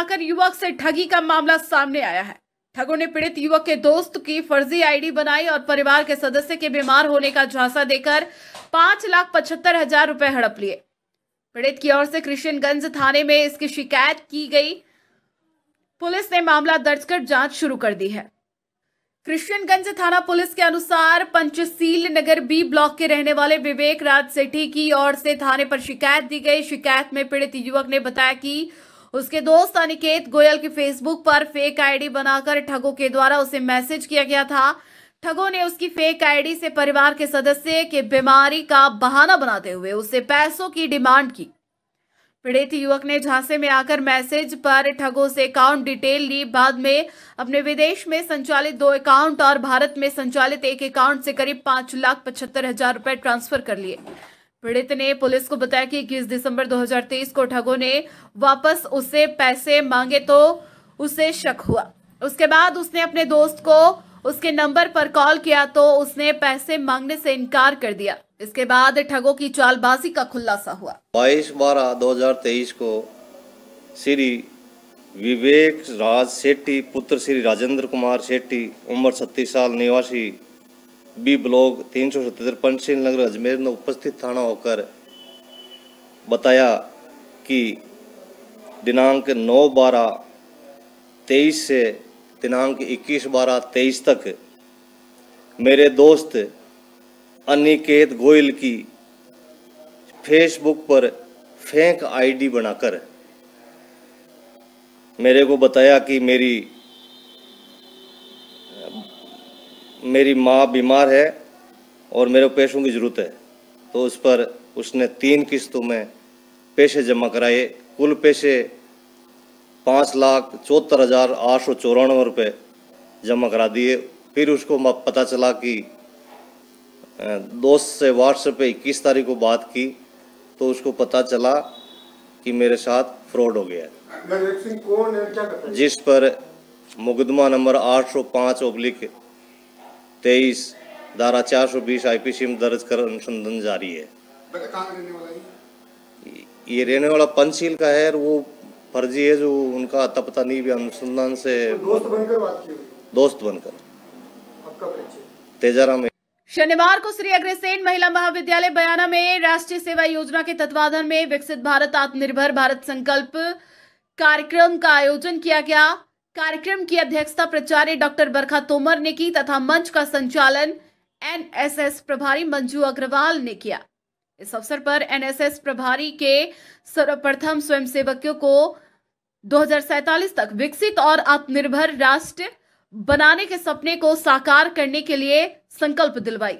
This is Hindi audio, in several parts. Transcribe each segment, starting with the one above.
बनाकर युवक से ठगी का मामला सामने आया है ठगों ने पीड़ित युवक के दोस्त की फर्जी आईडी बनाई और परिवार के सदस्य के बीमार होने का झांसा देकर पांच लाख पचहत्तर हजार रुपए हड़प लिए पीड़ित की ओर से कृष्णगंज थाने में इसकी शिकायत की गई पुलिस ने मामला दर्ज कर जांच शुरू कर दी है कृष्णगंज थाना पुलिस के अनुसार पंचशील नगर बी ब्लॉक के रहने वाले विवेक राज सेठी की ओर से थाने पर शिकायत दी गई शिकायत में पीड़ित युवक ने बताया कि उसके दोस्त अनिकेत गोयल की फेसबुक पर फेक आईडी बनाकर ठगों के द्वारा उसे मैसेज किया गया था ठगों ने उसकी फेक आईडी से परिवार के सदस्य के बीमारी का बहाना बनाते हुए उसे पैसों की डिमांड की पीड़ित युवक ने झांसे में आकर मैसेज पर ठगों से अकाउंट डिटेल ली बाद में अपने विदेश में संचालित दो अकाउंट और भारत में संचालित एक अकाउंट से करीब पांच लाख पचहत्तर हजार रुपए ट्रांसफर कर लिए पीड़ित ने पुलिस को बताया कि इक्कीस दिसंबर 2023 को ठगों ने वापस उससे पैसे मांगे तो उसे शक हुआ उसके बाद उसने अपने दोस्त को उसके नंबर पर कॉल किया तो उसने पैसे मांगने से इनकार कर दिया इसके बाद ठगों की चालबाजी का खुलासा हुआ बाईस बारह 2023 को श्री विवेक राज सेठी पुत्र श्री राजेंद्र कुमार सेठी उम्र छत्तीस साल निवासी बी ब्लॉक तीन सौ सतहत्तर पंचशील नगर अजमेर में उपस्थित थाना होकर बताया कि दिनांक नौ बारह तेईस से दिनांक इक्कीस बारह तेईस तक मेरे दोस्त अनिकेत गोयल की फेसबुक पर फेंक आईडी बनाकर मेरे को बताया कि मेरी मेरी माँ बीमार है और मेरे को पैसों की ज़रूरत है तो उस पर उसने तीन किस्तों में पैसे जमा कराए कुल पैसे पाँच लाख चौहत्तर हज़ार आठ सौ चौरानवे रुपये जमा करा दिए फिर उसको पता चला कि दोस्त से व्हाट्सएप पे इक्कीस तारीख को बात की तो उसको पता चला कि मेरे साथ फ्रॉड हो गया जिस पर मुकदमा नंबर आठ सौ पाँच ओब्लिक तेईस धारा चार सौ बीस आई पी सी में दर्ज कर अनुसंधान जारी है ये रहने वाला पंचशील का है वो फर्जी है जो उनका अता पता नहीं भी अनुसंधान से दोस्त बनकर दोस्त बनकर तेजाराम शनिवार को श्री अग्रसेन महिला महाविद्यालय बयाना में राष्ट्रीय सेवा योजना के तत्वाधान में विकसित भारत आत्मनिर्भर भारत संकल्प कार्यक्रम का आयोजन किया गया कार्यक्रम की अध्यक्षता प्राचार्य डॉक्टर बरखा तोमर ने की तथा मंच का संचालन एनएसएस प्रभारी मंजू अग्रवाल ने किया इस अवसर पर एनएसएस प्रभारी के सर्वप्रथम स्वयंसेवकों को दो तक विकसित और आत्मनिर्भर राष्ट्र बनाने के सपने को साकार करने के लिए संकल्प दिलवाई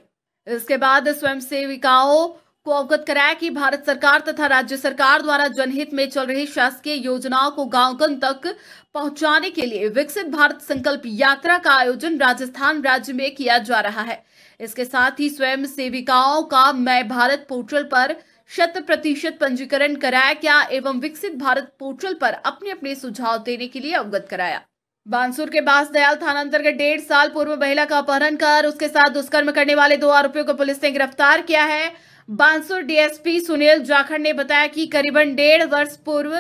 इसके बाद स्वयं सेविकाओं को अवगत कराया कि भारत सरकार तथा राज्य सरकार द्वारा जनहित में चल रही शासकीय योजनाओं को गांवगन तक पहुंचाने के लिए विकसित भारत संकल्प यात्रा का आयोजन राजस्थान राज्य में किया जा रहा है इसके साथ ही स्वयं सेविकाओं का मैं भारत पोर्टल पर शत प्रतिशत पंजीकरण कराया गया एवं विकसित भारत पोर्टल पर अपने अपने सुझाव देने के लिए अवगत कराया बांसुर के बास दयाल थाना अंतर्गत डेढ़ साल पूर्व महिला का अपहरण कर उसके साथ दुष्कर्म करने वाले दो आरोपियों को पुलिस ने गिरफ्तार किया है बांसुर डीएसपी सुनील जाखड़ ने बताया कि करीबन डेढ़ वर्ष पूर्व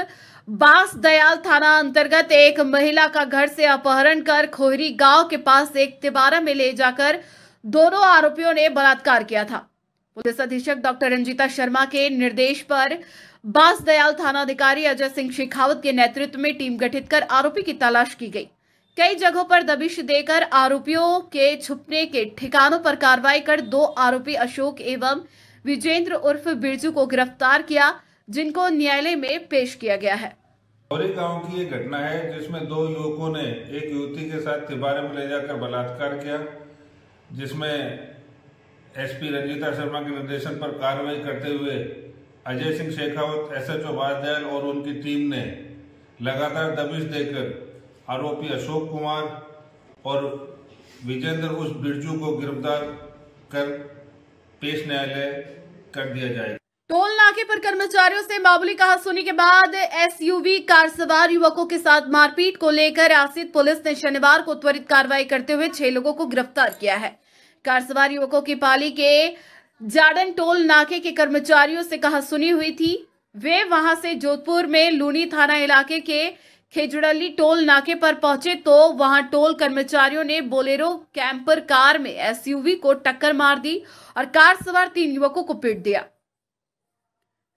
बांस दयाल थाना अंतर्गत एक महिला का घर से अपहरण कर खोहरी गांव के पास एक तिबारा में ले जाकर दोनों आरोपियों ने बलात्कार किया था पुलिस अधीक्षक डॉक्टर रंजीता शर्मा के निर्देश पर बांस दयाल थाना अधिकारी अजय सिंह शेखावत के नेतृत्व में टीम गठित कर आरोपी की तलाश की गई कई जगहों पर दबिश देकर आरोपियों के छुपने के ठिकानों पर कार्रवाई कर दो आरोपी अशोक एवं विजेंद्र उर्फ बिरजू को गिरफ्तार किया जिनको न्यायालय में पेश किया गया है गांव की ये घटना है जिसमें दो युवकों ने एक युवती के साथ तिबारे में ले जाकर बलात्कार किया जिसमें एसपी रंजीता शर्मा के निर्देशन पर कार्रवाई करते हुए अजय सिंह शेखावत एस एच उपाध्याय और उनकी टीम ने लगातार दबिश देकर आरोपी अशोक कुमार और विजेंद्र उस बिरजू को गिरफ्तार कर पेश न्यायालय कर दिया जाएगा टोल नाके पर कर्मचारियों से मामूली कहा सुनी के बाद एसयूवी कार सवार युवकों के साथ मारपीट को लेकर आसित पुलिस ने शनिवार को त्वरित कार्रवाई करते हुए छह लोगों को गिरफ्तार किया है कार सवार युवकों की पाली के जाडन टोल नाके के कर्मचारियों से कहा सुनी हुई थी वे वहां से जोधपुर में लूनी थाना इलाके के खेजड़ली टोल नाके पर पहुंचे तो वहां टोल कर्मचारियों ने बोलेरो कैंपर कार में एसयूवी को टक्कर मार दी और कार सवार तीन युवकों को पीट दिया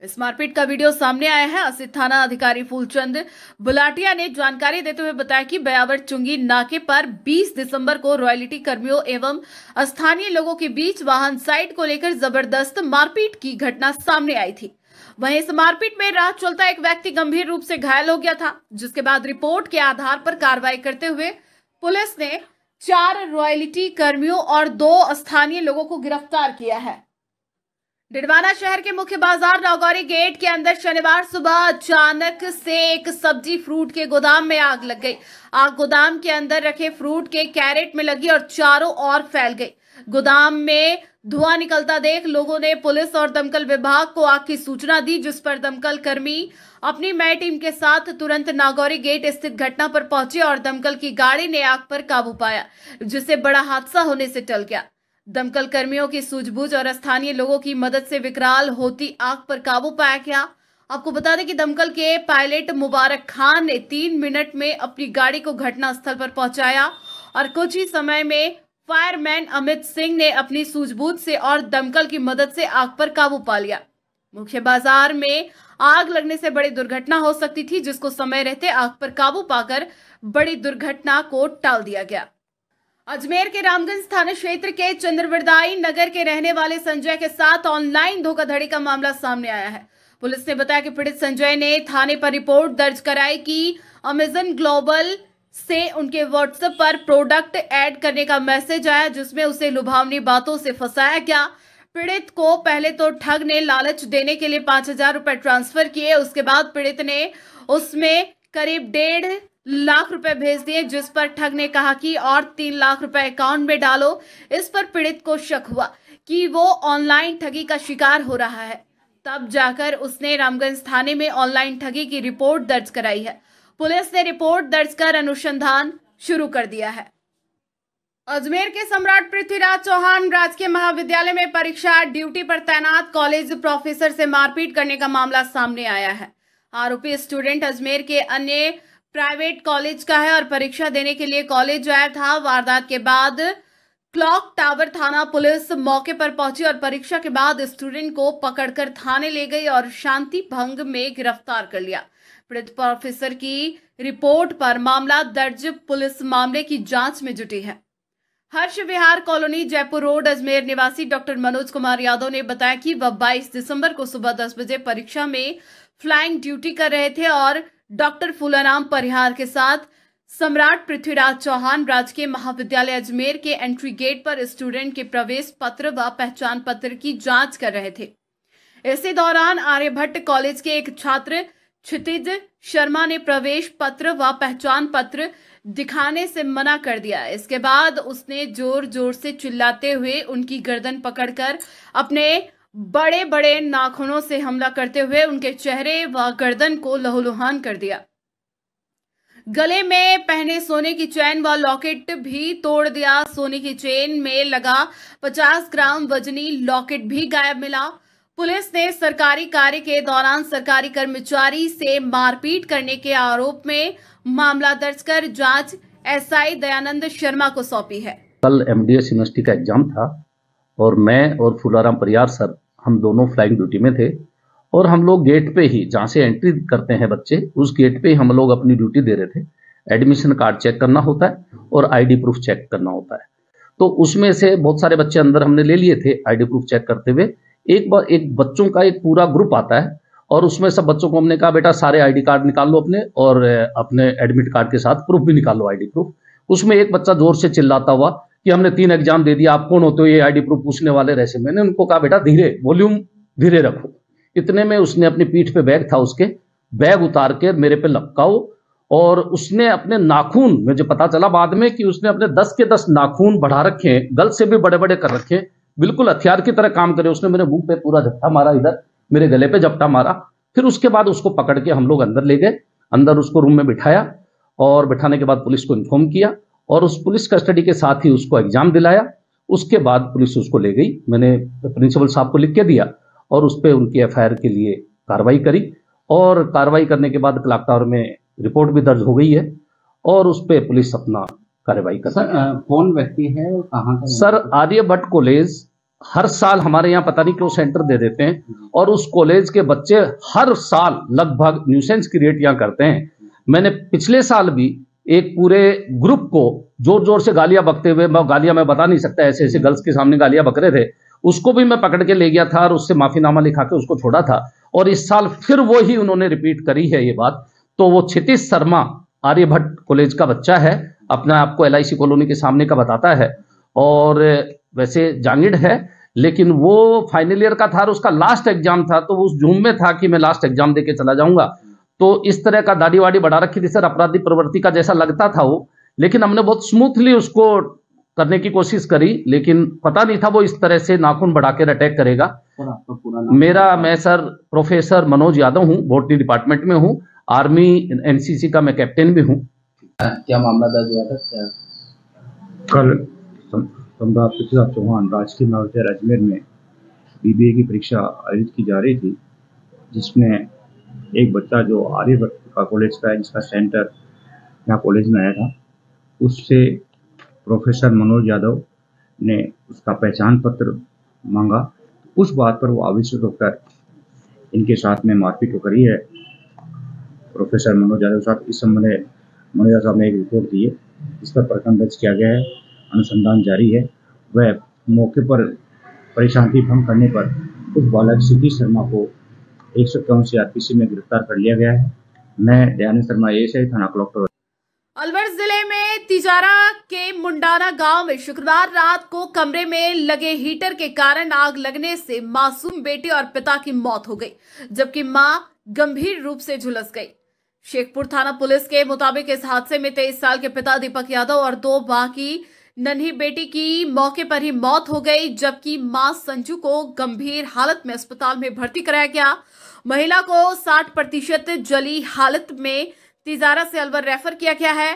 इस मारपीट का वीडियो सामने आया है असित थाना अधिकारी फूलचंद बुलाटिया ने जानकारी देते हुए बताया कि बयावर चुंगी नाके पर 20 दिसंबर को रॉयलिटी कर्मियों एवं स्थानीय लोगों के बीच वाहन साइड को लेकर जबरदस्त मारपीट की घटना सामने आई थी वहीं इस मारपीट में राह चलता एक व्यक्ति गंभीर रूप से घायल हो गया था जिसके बाद रिपोर्ट के आधार पर कार्रवाई करते हुए पुलिस ने चार रॉयलिटी कर्मियों और दो स्थानीय लोगों को गिरफ्तार किया है डिडवाना शहर के मुख्य बाजार नौगौरी गेट के अंदर शनिवार सुबह अचानक से एक सब्जी फ्रूट के गोदाम में आग लग गई आग गोदाम के अंदर रखे फ्रूट के कैरेट में लगी और चारों ओर फैल गई गोदाम में धुआं निकलता देख लोगों ने पुलिस और दमकल विभाग को आग की सूचना दी जिस पर दमकल कर्मी अपनी मई टीम के साथ तुरंत नागौरी गेट स्थित घटना पर पहुंचे और दमकल की गाड़ी ने आग पर काबू पाया जिससे बड़ा हादसा होने से टल गया दमकल कर्मियों की सूझबूझ और स्थानीय लोगों की मदद से विकराल होती आग पर काबू पाया गया आपको बता दें कि दमकल के पायलट मुबारक खान ने तीन मिनट में अपनी गाड़ी को घटनास्थल पर पहुंचाया और कुछ ही समय में फायरमैन अमित सिंह ने अपनी सूझबूझ से और दमकल की मदद से आग पर काबू पा लिया मुख्य बाजार में आग लगने से बड़ी दुर्घटना हो सकती थी जिसको समय रहते आग पर काबू पाकर बड़ी दुर्घटना को टाल दिया गया अजमेर के रामगंज थाना क्षेत्र के चंद्रवरदाई नगर के रहने वाले संजय के साथ ऑनलाइन धोखाधड़ी का मामला सामने आया है पुलिस ने बताया कि पीड़ित संजय ने थाने पर रिपोर्ट दर्ज कराई कि अमेजन ग्लोबल से उनके व्हाट्सएप पर प्रोडक्ट ऐड करने का मैसेज आया जिसमें उसे लुभावनी बातों से फंसाया गया पीड़ित को पहले तो ठग ने लालच देने के लिए पांच हजार रुपए ट्रांसफर किए उसके बाद पीड़ित ने उसमें करीब डेढ़ लाख रुपए भेज दिए जिस पर ठग ने कहा कि और तीन लाख रुपए अकाउंट में डालो इस पर पीड़ित को शक हुआ कि वो ऑनलाइन ठगी का शिकार हो रहा है तब जाकर उसने रामगंज थाने में ऑनलाइन ठगी की रिपोर्ट दर्ज कराई है पुलिस ने रिपोर्ट दर्ज कर अनुसंधान शुरू कर दिया है अजमेर के सम्राट पृथ्वीराज चौहान राजकीय महाविद्यालय में परीक्षा ड्यूटी पर तैनात कॉलेज प्रोफेसर से मारपीट करने का मामला सामने आया है आरोपी स्टूडेंट अजमेर के अन्य प्राइवेट कॉलेज का है और परीक्षा देने के लिए कॉलेज आया था वारदात के बाद क्लॉक टावर थाना पुलिस मौके पर पहुंची और परीक्षा के बाद स्टूडेंट को पकड़कर थाने ले गई और शांति भंग में गिरफ्तार कर लिया पीड़ित प्रोफेसर की रिपोर्ट पर मामला दर्ज पुलिस मामले की जांच में जुटी है हर्ष विहार कॉलोनी जयपुर रोड अजमेर निवासी डॉक्टर मनोज कुमार यादव ने बताया कि वह 22 दिसंबर को सुबह 10 बजे परीक्षा में फ्लाइंग ड्यूटी कर रहे थे और डॉक्टर फूलाराम परिहार के साथ सम्राट पृथ्वीराज चौहान राजकीय महाविद्यालय अजमेर के एंट्री गेट पर स्टूडेंट के प्रवेश पत्र व पहचान पत्र की जांच कर रहे थे इसी दौरान आर्यभट्ट कॉलेज के एक छात्र क्षितिज शर्मा ने प्रवेश पत्र व पहचान पत्र दिखाने से मना कर दिया इसके बाद उसने जोर जोर से चिल्लाते हुए उनकी गर्दन पकड़कर अपने बड़े बड़े नाखूनों से हमला करते हुए उनके चेहरे व गर्दन को लहूलुहान कर दिया गले में पहने सोने की चैन व लॉकेट भी तोड़ दिया सोने की चेन में लगा 50 ग्राम वजनी लॉकेट भी गायब मिला पुलिस ने सरकारी कार्य के दौरान सरकारी कर्मचारी से मारपीट करने के आरोप में मामला दर्ज कर जांच एसआई दयानंद शर्मा को सौंपी है कल एमडीएस यूनिवर्सिटी का एग्जाम था और मैं और फुलाराम परियार सर हम दोनों फ्लाइंग ड्यूटी में थे और हम लोग गेट पे ही जहां से एंट्री करते हैं बच्चे उस गेट पे ही हम लोग अपनी ड्यूटी दे रहे थे एडमिशन कार्ड चेक करना होता है और आईडी प्रूफ चेक करना होता है तो उसमें से बहुत सारे बच्चे अंदर हमने ले लिए थे आईडी प्रूफ चेक करते हुए एक बार एक बच्चों का एक पूरा ग्रुप आता है और उसमें सब बच्चों को हमने कहा बेटा सारे आईडी कार्ड निकाल लो अपने और अपने एडमिट कार्ड के साथ प्रूफ भी निकाल लो आईडी प्रूफ उसमें एक बच्चा जोर से चिल्लाता हुआ कि हमने तीन एग्जाम दे दिया आप कौन होते हो ये आईडी प्रूफ पूछने वाले रहसे मैंने उनको कहा बेटा धीरे वॉल्यूम धीरे रखो इतने में उसने अपनी पीठ पे बैग था उसके बैग उतार के मेरे पे लपकाओ और उसने अपने नाखून मुझे पता चला बाद में कि उसने अपने दस के दस नाखून बढ़ा रखे हैं गल से भी बड़े बड़े कर रखे बिल्कुल हथियार की तरह काम करे उसने मेरे मुंह पे पूरा झपटा मारा इधर मेरे गले पे झपटा मारा फिर उसके बाद उसको पकड़ के हम लोग अंदर ले गए अंदर उसको रूम में बिठाया और बिठाने के बाद पुलिस को इन्फॉर्म किया और उस पुलिस कस्टडी के साथ ही उसको एग्ज़ाम दिलाया उसके बाद पुलिस उसको ले गई मैंने प्रिंसिपल साहब को लिख के दिया और उस पर उनकी एफ के लिए कार्रवाई करी और कार्रवाई करने के बाद क्लाक टावर में रिपोर्ट भी दर्ज हो गई है और उस पर पुलिस अपना कार्रवाई कर सर कौन व्यक्ति है कहाँ सर आर्यभट्ट कॉलेज हर साल हमारे यहाँ पता नहीं क्यों सेंटर दे देते हैं हम्म। और उस कॉलेज के बच्चे हर साल लगभग न्यूसेंस क्रिएट यहाँ करते हैं मैंने पिछले साल भी एक पूरे ग्रुप को जोर जोर से गालियां बकते हुए मैं गालियां मैं बता नहीं सकता ऐसे ऐसे गर्ल्स के सामने गालियां बक रहे थे उसको भी मैं पकड़ के ले गया था और उससे माफीनामा लिखा के उसको छोड़ा था और इस साल फिर वो ही उन्होंने रिपीट करी है ये बात तो वो क्षितिज शर्मा आर्यभट्ट कॉलेज का बच्चा है अपना आपको एल कॉलोनी के सामने का बताता है और वैसे जांगिड़ है लेकिन वो फाइनल ईयर का था और उसका लास्ट एग्जाम था तो उस जूम में था कि मैं लास्ट एग्जाम देके चला जाऊंगा तो इस तरह का दाढ़ी वाड़ी बढ़ा रखी थी सर अपराधी प्रवृत्ति का जैसा लगता था वो लेकिन हमने बहुत स्मूथली उसको करने की कोशिश करी लेकिन पता नहीं था वो इस तरह से नाखून बढ़ाकर अटैक करेगा मेरा मैं सर प्रोफेसर मनोज यादव हूँ बोटनी डिपार्टमेंट में हूँ आर्मी एनसीसी का मैं कैप्टन भी हूँ क्या मामला दर्ज हुआ था क्या कल सम्राट पृथ्वीराज चौहान राजकीय महाविद्यालय अजमेर में बीबीए की परीक्षा आयोजित की जा रही थी जिसमें एक बच्चा जो आर्यभट्ट का कॉलेज का है जिसका सेंटर यहाँ कॉलेज में आया था उससे प्रोफेसर मनोज यादव ने उसका पहचान पत्र मांगा उस बात पर वो आविष्ट होकर इनके साथ में मारपीट करी है प्रोफेसर मनोज यादव साहब इस संबंध में मनोज यादव साहब ने एक रिपोर्ट दी है इस पर प्रकरण दर्ज किया गया है अनुसंधान जारी है वह मौके पर परेशानी भंग करने पर उस बालक सिद्धि शर्मा को एक सौ इक्यावन सी में गिरफ्तार कर लिया गया है मैं दयानंद शर्मा एस आई थाना कलेक्टर अलवर जिले में तिजारा के मुंडाना गांव में शुक्रवार रात को कमरे में लगे हीटर के कारण आग लगने से मासूम बेटे और पिता की मौत हो गई जबकि मां गंभीर रूप से झुलस गई शेखपुर थाना पुलिस के मुताबिक इस हादसे में तेईस साल के पिता दीपक यादव और दो बाकी नन्ही बेटी की मौके पर ही मौत हो गई जबकि मां संजू को गंभीर हालत में अस्पताल में भर्ती कराया गया महिला को 60 प्रतिशत जली हालत में तिजारा से अलवर रेफर किया गया है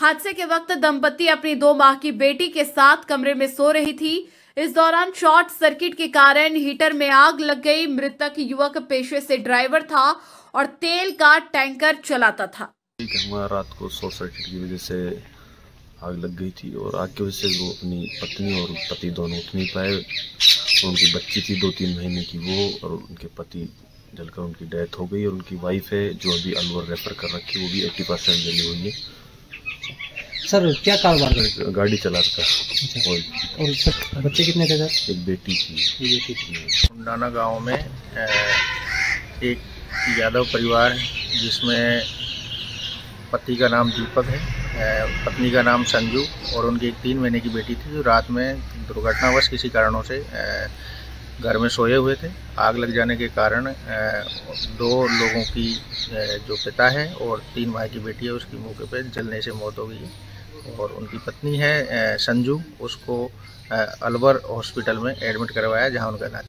हादसे के वक्त दंपति अपनी दो माह की बेटी के साथ कमरे में सो रही थी इस दौरान शॉर्ट सर्किट के कारण हीटर में आग लग गई मृतक युवक पेशे से ड्राइवर था और तेल का टैंकर चलाता था ठीक है रात को शॉर्ट सर्किट की वजह से आग लग गई थी और आग की वजह से वो अपनी पत्नी और पति दोनों उठ नहीं पाए उनकी बच्ची थी दो तीन महीने की वो और उनके पति जलकर उनकी डेथ हो गई और उनकी वाइफ है जो अभी अलवर रेफर कर रखी वो भी एट्टी परसेंट जली हुई है सर क्या कारोबार कर गाड़ी चला रखा अच्छा। और, और बच्चे कितने थे सर एक बेटी थी बेटी थी कुंडाना गाँव में एक यादव परिवार जिसमें पति का नाम दीपक है पत्नी का नाम संजू और उनकी एक तीन महीने की बेटी थी जो रात में दुर्घटनावश किसी कारणों से घर में सोए हुए थे आग लग जाने के कारण दो लोगों की जो पिता है और तीन भाई की बेटी है उसकी मौके पर जलने से मौत हो गई है और उनकी पत्नी है संजू उसको अलवर हॉस्पिटल में एडमिट करवाया जहां उनका नाम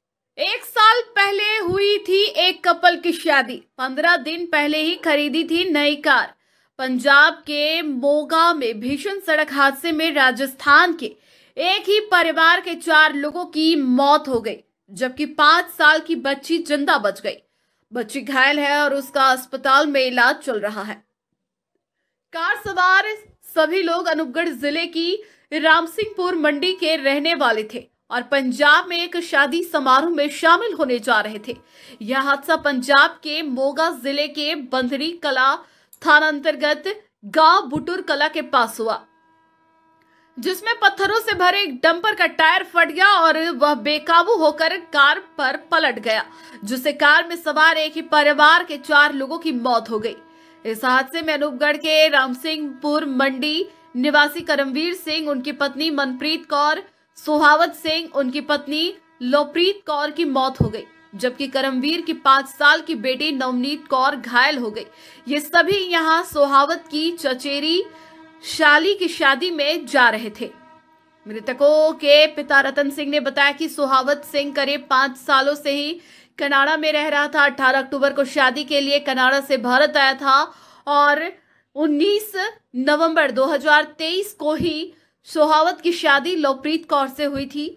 एक साल पहले हुई थी एक कपल की शादी पंद्रह दिन पहले ही खरीदी थी नई कार पंजाब के मोगा में भीषण सड़क हादसे में राजस्थान के एक ही परिवार के चार लोगों की मौत हो गई जबकि पांच साल की बच्ची जिंदा बच गई बच्ची घायल है और उसका अस्पताल में इलाज चल रहा है कार सवार सभी लोग अनुपगढ़ जिले की रामसिंहपुर मंडी के रहने वाले थे और पंजाब में एक शादी समारोह में शामिल होने जा रहे थे यह हादसा पंजाब के मोगा जिले के बंधरी कला अंतर्गत गांव बुटुर कला के पास हुआ जिसमें पत्थरों से भरे एक डंपर का टायर फट गया और वह बेकाबू होकर कार पर पलट गया जिससे कार में सवार एक ही परिवार के चार लोगों की मौत हो गई इस हादसे में अनूपगढ़ के राम सिंहपुर मंडी निवासी करमवीर सिंह उनकी पत्नी मनप्रीत कौर सुहावत सिंह उनकी पत्नी लोप्रीत कौर की मौत हो गई जबकि करमवीर की पांच साल की बेटी नवनीत कौर घायल हो गई ये सभी यहाँ सोहावत की चचेरी शाली की शादी में जा रहे थे मृतकों के पिता रतन सिंह ने बताया कि सुहावत सिंह करीब पांच सालों से ही कनाडा में रह रहा था 18 अक्टूबर को शादी के लिए कनाडा से भारत आया था और 19 नवंबर 2023 को ही सुहावत की शादी लवप्रीत कौर से हुई थी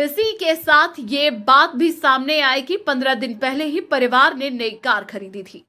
इसी के साथ ये बात भी सामने आई कि पंद्रह दिन पहले ही परिवार ने नई कार खरीदी थी